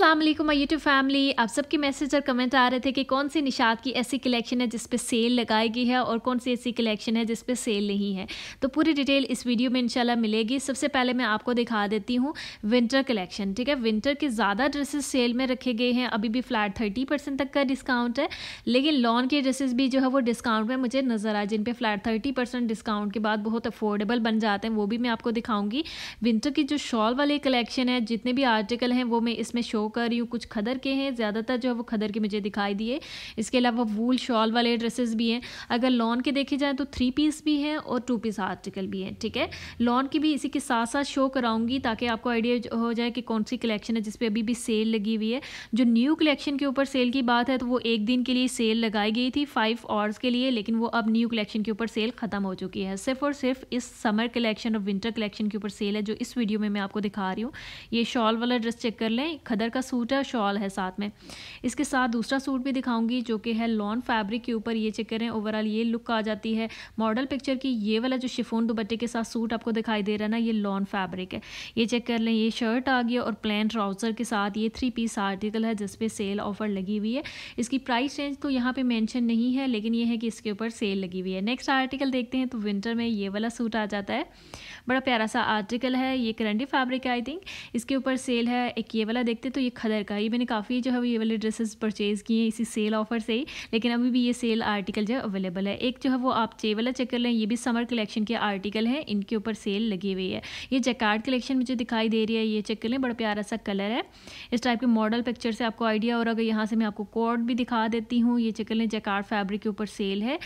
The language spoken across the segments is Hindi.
असलम माई यूट्यूब फैमिली आप सबके मैसेज और कमेंट आ रहे थे कि कौन सी निशात की ऐसी कलेक्शन है जिस पे सेल लगाई गई है और कौन सी ऐसी कलेक्शन है जिस पे सेल नहीं है तो पूरी डिटेल इस वीडियो में इंशाल्लाह मिलेगी सबसे पहले मैं आपको दिखा देती हूँ विंटर कलेक्शन ठीक है विंटर के ज़्यादा ड्रेसेस सेल में रखे गए हैं अभी भी फ्लैट थर्टी परसेंट तक का डिस्काउंट है लेकिन लॉन के ड्रेसेस भी जो है वो डिस्काउंट में मुझे नज़र आए जिन पर फ्लैट थर्टी परसेंट डिस्काउंट के बाद बहुत अफोर्डेबल बन जाते हैं वो भी मैं आपको दिखाऊँगी विंटर की जो शॉल वाली कलेक्शन है जितने भी आर्टिकल हैं वो मैं इसमें शो होकर यूँ कुछ खदर के हैं ज़्यादातर जो है वो खदर के मुझे दिखाई दिए इसके अलावा वूल शॉल वाले ड्रेसेस भी हैं अगर लॉन के देखे जाएँ तो थ्री पीस भी हैं और टू पीस आर्टिकल भी हैं ठीक है लॉन की भी इसी के साथ साथ शो कराऊंगी ताकि आपको आइडिया हो जाए कि कौन सी कलेक्शन है जिसपे अभी भी सेल लगी हुई है जो न्यू कलेक्शन के ऊपर सेल की बात है तो वो एक दिन के लिए सेल लगाई गई थी फाइव आवर्स के लिए लेकिन वो अब न्यू कलेक्शन के ऊपर सेल ख़त्म हो चुकी है सिर्फ और सिर्फ इस समर कलेक्शन और विंटर कलेक्शन के ऊपर सेल है जो इस वीडियो में मैं आपको दिखा रही हूँ ये शॉल वाला ड्रेस चेक कर लें खदर का इसका सूट है शॉल है साथ में इसके साथ दूसरा सूट भी दिखाऊंगी जो कि है लॉन फैब्रिक के ऊपर ये चेक करें ओवरऑल ये लुक आ जाती है मॉडल पिक्चर की ये वाला जो शिफोन दुपट्टे के साथ सूट आपको दिखाई दे रहा है ना ये लॉन फैब्रिक है ये चेक कर लें ये शर्ट आ गया और प्लान ट्राउज़र के साथ ये थ्री पीस आर्टिकल है जिसपे सेल ऑफर लगी हुई है इसकी प्राइस रेंज तो यहाँ पर मैंशन नहीं है लेकिन ये है कि इसके ऊपर सेल लगी हुई है नेक्स्ट आर्टिकल देखते हैं तो विंटर में ये वाला सूट आ जाता है बड़ा प्यारा सा आर्टिकल है ये करंडी फैब्रिक है आई थिंक इसके ऊपर सेल है एक ये वाला देखते तो ये ये खदर का ये मैंने काफ़ी जो है वो ये वाले ड्रेसेस परचेज़ किए हैं इसी सेल ऑफर से ही लेकिन अभी भी ये सेल आर्टिकल जो अवेलेबल है एक जो है वो आप चे वाला चेक कर लें ये भी समर कलेक्शन के आर्टिकल हैं इनके ऊपर सेल लगी हुई है ये जैकार्ड कलेक्शन मुझे दिखाई दे रही है ये चेक कर लें बड़ा प्यारा सा कलर है इस टाइप के मॉडल पिक्चर से आपको आइडिया हो रहा होगा यहाँ से मैं आपको कोड भी दिखा देती हूँ ये चेक कर लें जैकार्ड फैब्रिक के ऊपर सेल है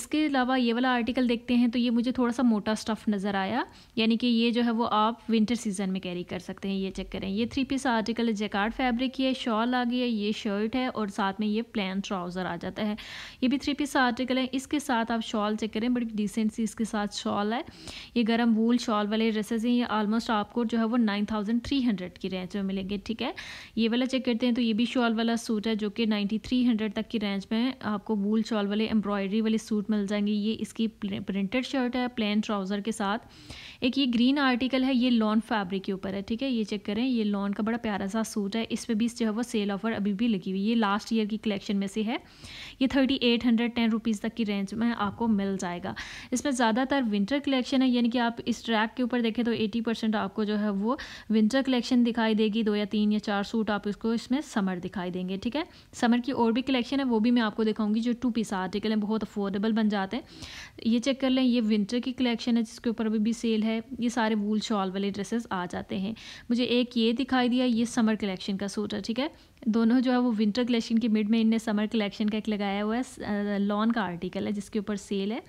इसके अलावा ये वाला आर्टिकल देखते हैं तो ये मुझे थोड़ा सा मोटा स्टफ़ नज़र आया यानी कि ये जो है वो आप विंटर सीज़न में कैरी कर सकते हैं ये चेक करें ये थ्री पीस आर्टिकल है जैकार्ड फैब्रिक है शॉल आ गई है ये शर्ट है और साथ में ये प्लान ट्राउज़र आ जाता है ये भी थ्री पीस आर्टिकल है इसके साथ आप शॉल चेक करें बड़ी डिसेंट सी इसके साथ शॉल है ये गर्म वूल शॉल वाले ड्रेसेज हैं ये आलमोस्ट आपको जो है वो नाइन थाउजेंड थ्री हंड्रेड की रेंज में मिलेंगे ठीक है ये वाला चेक करते हैं तो ये भी शॉल वाला सूट है जो कि नाइन्टी थ्री हंड्रेड तक की रेंज में आपको वूल शॉल वाले एम्ब्रॉयडरी वाले सूट मिल जाएंगे ये इसकी प्रिंटेड शर्ट है प्लेन ट्राउज़र के साथ एक ये ग्रीन आर्टिकल है ये लॉन फैब्रिक के ऊपर है ठीक है ये चेक करें ये लॉन का बड़ा प्यारा सा सूट है है इस पर भी जो है वो सेल ऑफर अभी भी लगी हुई है लास्ट ईयर की कलेक्शन में से है ये thirty eight hundred ten rupees तक की रेंज में आपको मिल जाएगा इसमें ज़्यादातर विंटर कलेक्शन है यानी कि आप इस ट्रैक के ऊपर देखें तो एटी परसेंट आपको जो है वो विंटर कलेक्शन दिखाई देगी दो या तीन या चार सूट आप इसको इसमें समर दिखाई देंगे ठीक है समर की और भी कलेक्शन है वो भी मैं आपको दिखाऊंगी जो टू पीस आर्टिकल हैं बहुत अफोर्डेबल बन जाते हैं ये चेक कर लें ये विंटर की कलेक्शन है जिसके ऊपर अभी भी सेल है ये सारे वूल शॉल वाले ड्रेसेस आ जाते हैं मुझे एक ये दिखाई दिया ये समर कलेक्शन का सूट है ठीक है दोनों जो है वो विंटर कलेक्शन के मिड में इनने समर कलेक्शन का एक लगाया हुआ है लॉन का आर्टिकल है जिसके ऊपर सेल है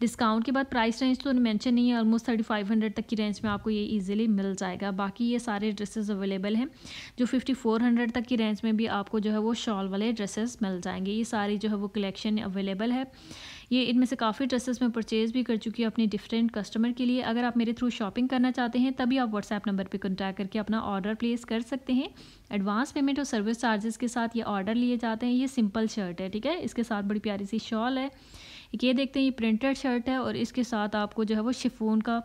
डिस्काउंट के बाद प्राइस रेंज तो मेंशन नहीं है ऑलमोस्ट थर्टी फाइव हंड्रेड तक की रेंज में आपको ये इजीली मिल जाएगा बाकी ये सारे ड्रेसेस अवेलेबल हैं जो फिफ्टी फोर हंड्रेड तक की रेंज में भी आपको जो है वो शॉल वाले ड्रेसेस मिल जाएंगे ये सारी जो है वो कलेक्शन अवेलेबल है ये इनमें से काफ़ी ड्रेसेस मैं परचेज़ भी कर चुकी हूँ अपने डिफरेंट कस्टमर के लिए अगर आप मेरे थ्रू शॉपिंग करना चाहते हैं तभी आप व्हाट्सएप नंबर पर कॉन्टैक्ट करके अपना ऑर्डर प्लेस कर सकते हैं एडवांस पेमेंट और सर्विस चार्जेस के साथ ये ऑर्डर लिए जाते हैं ये सिंपल शर्ट है ठीक है इसके साथ बड़ी प्यारी सी शॉल है ये देखते हैं ये प्रिंटेड शर्ट है और इसके साथ आपको जो है वो शिफोन का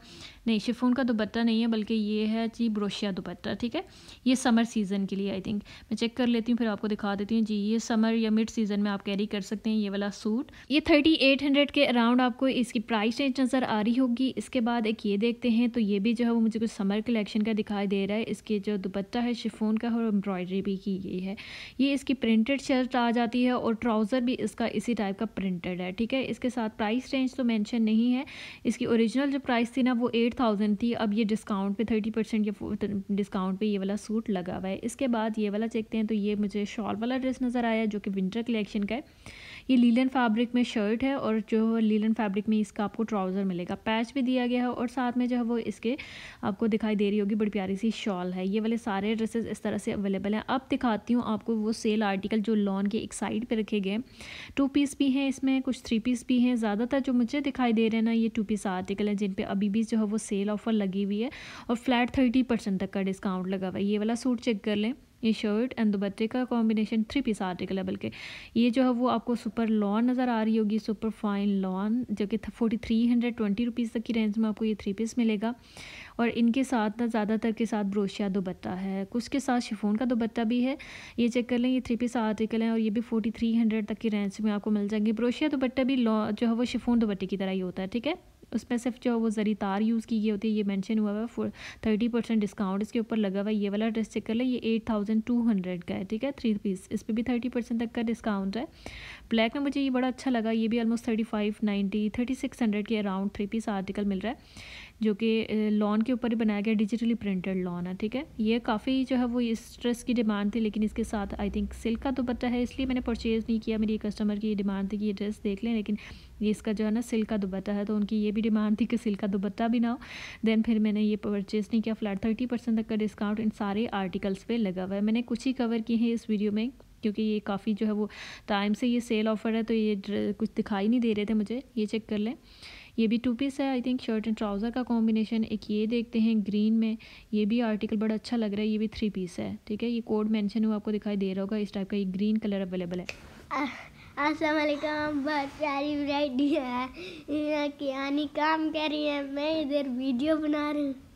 नहीं शिफोन का दुपट्टा नहीं है बल्कि ये है जी ब्रोशिया दुपट्टा ठीक है ये समर सीज़न के लिए आई थिंक मैं चेक कर लेती हूँ फिर आपको दिखा देती हूँ जी ये समर या मिड सीज़न में आप कैरी कर सकते हैं ये वाला सूट ये थर्टी एट हंड्रेड के अराउंड आपको इसकी प्राइस रेंज नज़र आ रही होगी इसके बाद एक ये देखते हैं तो ये भी जो है वो मुझे कुछ समर कलेक्शन का दिखाई दे रहा है इसके जो दुपट्टा है शिफोन का और एम्ब्रॉयडरी भी की गई है ये इसकी प्रिंटेड शर्ट आ जाती है और ट्राउज़र भी इसका इसी टाइप का प्रिंटेड है ठीक है इसके साथ प्राइस रेंज तो मैंशन नहीं है इसकी ओरिजिनल जो प्राइस थी ना वो एट थाउजेंड थी अब ये डिस्काउंट पे थर्टी परसेंट या डिस्काउंट पे ये वाला सूट लगा हुआ है इसके बाद ये वाला देखते हैं तो ये मुझे शॉल वाला ड्रेस नज़र आया जो कि विंटर कलेक्शन का है ये लीलन फैब्रिक में शर्ट है और जो लीलन फैब्रिक में इसका आपको ट्राउज़र मिलेगा पैच भी दिया गया है और साथ में जो है वो इसके आपको दिखाई दे रही होगी बड़ी प्यारी सी शॉल है ये वाले सारे ड्रेसेस इस तरह से अवेलेबल हैं अब दिखाती हूँ आपको वो सेल आर्टिकल जो लॉन के एक साइड पर रखे गए टू पीस भी हैं इसमें कुछ थ्री पीस भी हैं ज़्यादातर जो मुझे दिखाई दे रहे हैं ना ये टू पीस आर्टिकल हैं जिन पर अभी भी जो है वो सेल ऑफ़र लगी हुई है और फ्लैट थर्टी परसेंट तक का डिस्काउंट लगा हुआ है ये वाला सूट चेक कर लें ये शर्ट एंड दुपट्टे का कॉम्बिनेशन थ्री पीस आर्टिकल है बल्कि ये जो है वो आपको सुपर लॉन नज़र आ रही होगी सुपर फाइन लॉन जो कि forty three hundred twenty rupees तक की रेंज में आपको ये थ्री पीस मिलेगा और इनके साथ ना ज़्यादातर के साथ ब्रोशिया दुपट्टा है कुछ के साथ शिफोन का दुपट्टा भी है ये चेक कर लें ये थ्री पीस आर्टिकल हैं और ये भी फोर्टी थ्री हंड्रेड तक की रेंज में आपको मिल जाएंगे ब्रोशिया दुपट्टा भी लॉ जो है वो शिफोन दुपट्टे की तरह ही होता है ठीक है उसमें सिर्फ जो वो ज़री तार यूज़ की गई होती है ये मेंशन हुआ हुआ है थर्टी परसेंट डिस्काउंट इसके ऊपर लगा हुआ है ये वाला ड्रेस चेक कर लें ये एट थाउजेंड टू हंड्रेड का है ठीक है थ्री पीस इस पर भी थर्टी परसेंट तक का डिस्काउंट है ब्लैक में मुझे ये बड़ा अच्छा लगा ये भी almost thirty five ninety thirty six hundred के अराउंड थ्री पीस आर्टिकल मिल रहा है जो कि लॉन के ऊपर ही बनाया गया डिजिटली प्रिंटेड लॉन है ठीक है ये काफ़ी जो है वो इस ड्रेस की डिमांड थी लेकिन इसके साथ आई थिंक सिल्क का दुपट्टा है इसलिए मैंने परचेज़ नहीं किया मेरी कस्टमर की डिमांड थी कि ये ड्रेस देख लें लेकिन ये इसका जो है ना सिल्क का दुपट्टा है तो उनकी ये भी डिमांड थी कि सिल्क का दुपट्टा भी ना हो देन फिर मैंने ये परचेज़ नहीं किया फ्लैट थर्टी परसेंट तक का डिस्काउंट इन सारे आर्टिकल्स पर लगा हुआ है मैंने कुछ ही कवर किए हैं इस वीडियो में क्योंकि ये काफ़ी जो है वो टाइम से ये सेल ऑफ़र है तो ये कुछ दिखाई नहीं दे रहे थे मुझे ये चेक कर लें ये भी टू पीस है I think shirt and trouser का कॉम्बिनेशन एक ये देखते हैं ग्रीन में ये भी आर्टिकल बड़ा अच्छा लग रहा है ये भी थ्री पीस है ठीक है ये कोड मैंशन हुआ आपको दिखाई दे रहा होगा इस टाइप का ये ग्रीन कलर अवेलेबल है असलम बहुत सारी वराइटी है की आनी काम कर रही है मैं इधर वीडियो बना रही हूँ